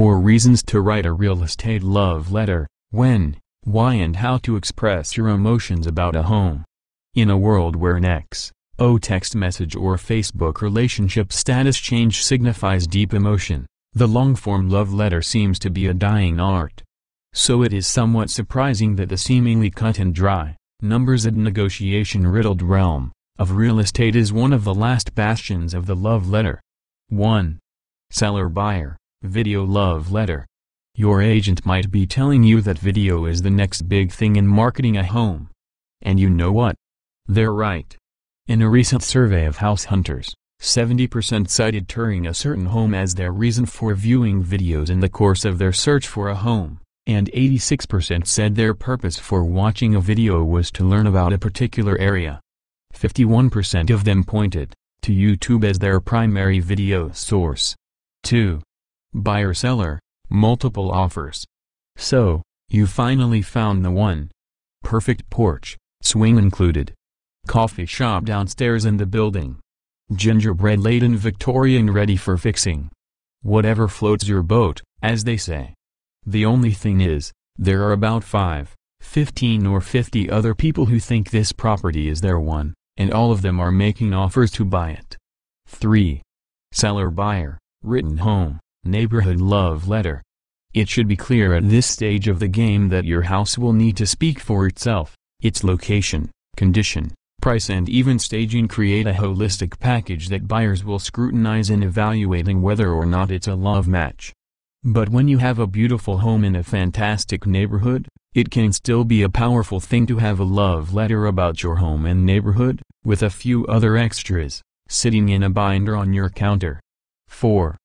4 Reasons to Write a Real Estate Love Letter, When, Why and How to Express Your Emotions About a Home. In a world where an X, O text message or Facebook relationship status change signifies deep emotion, the long-form love letter seems to be a dying art. So it is somewhat surprising that the seemingly cut and dry, numbers and negotiation riddled realm of real estate is one of the last bastions of the love letter. 1. Seller buyer. Video Love Letter Your agent might be telling you that video is the next big thing in marketing a home. And you know what? They're right. In a recent survey of house hunters, 70% cited touring a certain home as their reason for viewing videos in the course of their search for a home, and 86% said their purpose for watching a video was to learn about a particular area. 51% of them pointed to YouTube as their primary video source. 2 buyer-seller, multiple offers. So, you finally found the one. Perfect porch, swing included. Coffee shop downstairs in the building. Gingerbread laden Victorian ready for fixing. Whatever floats your boat, as they say. The only thing is, there are about 5, 15 or 50 other people who think this property is their one, and all of them are making offers to buy it. 3. Seller buyer, written home. Neighborhood Love Letter. It should be clear at this stage of the game that your house will need to speak for itself, its location, condition, price and even staging create a holistic package that buyers will scrutinize in evaluating whether or not it's a love match. But when you have a beautiful home in a fantastic neighborhood, it can still be a powerful thing to have a love letter about your home and neighborhood, with a few other extras, sitting in a binder on your counter. 4.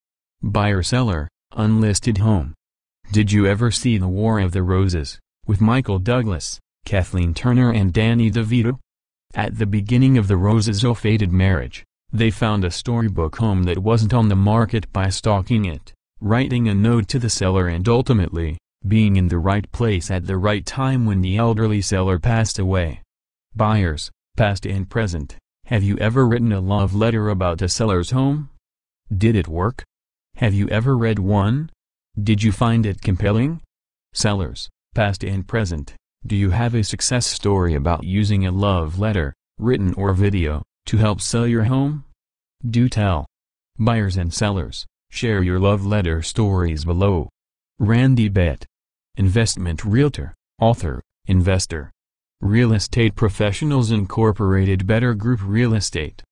Buyer-seller, unlisted home. Did you ever see The War of the Roses, with Michael Douglas, Kathleen Turner and Danny DeVito? At the beginning of the Roses' ill-fated marriage, they found a storybook home that wasn't on the market by stalking it, writing a note to the seller and ultimately, being in the right place at the right time when the elderly seller passed away. Buyers, past and present, have you ever written a love letter about a seller's home? Did it work? Have you ever read one? Did you find it compelling? Sellers, past and present, do you have a success story about using a love letter, written or video, to help sell your home? Do tell. Buyers and sellers, share your love letter stories below. Randy Bett. Investment Realtor, Author, Investor. Real Estate Professionals Incorporated Better Group Real Estate.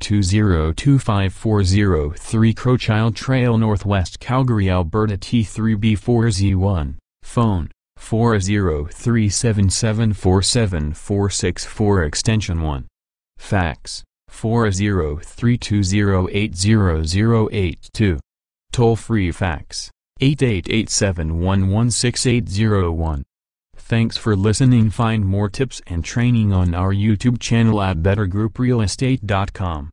202-254-03 Crowchild Trail Northwest Calgary Alberta T3B4Z1, phone four zero three seven seven four seven four six four extension 1. Fax four zero three two zero eight zero zero eight two Toll free fax eight eight eight seven one one six eight zero one Thanks for listening. Find more tips and training on our YouTube channel at bettergrouprealestate.com.